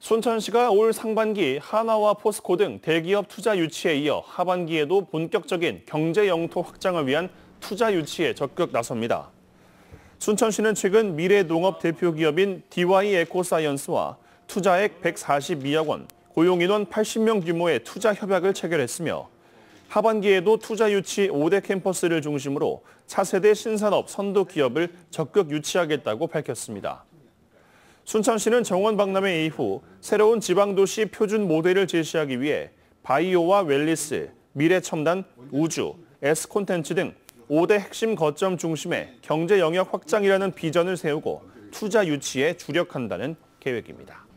순천시가 올 상반기 하나와 포스코 등 대기업 투자 유치에 이어 하반기에도 본격적인 경제 영토 확장을 위한 투자 유치에 적극 나섭니다. 순천시는 최근 미래농업 대표 기업인 DY 에코사이언스와 투자액 142억 원, 고용인원 80명 규모의 투자 협약을 체결했으며 하반기에도 투자 유치 5대 캠퍼스를 중심으로 차세대 신산업 선도 기업을 적극 유치하겠다고 밝혔습니다. 순천시는 정원 박람회 이후 새로운 지방도시 표준 모델을 제시하기 위해 바이오와 웰리스, 미래첨단, 우주, 에스콘텐츠 등 5대 핵심 거점 중심의 경제 영역 확장이라는 비전을 세우고 투자 유치에 주력한다는 계획입니다.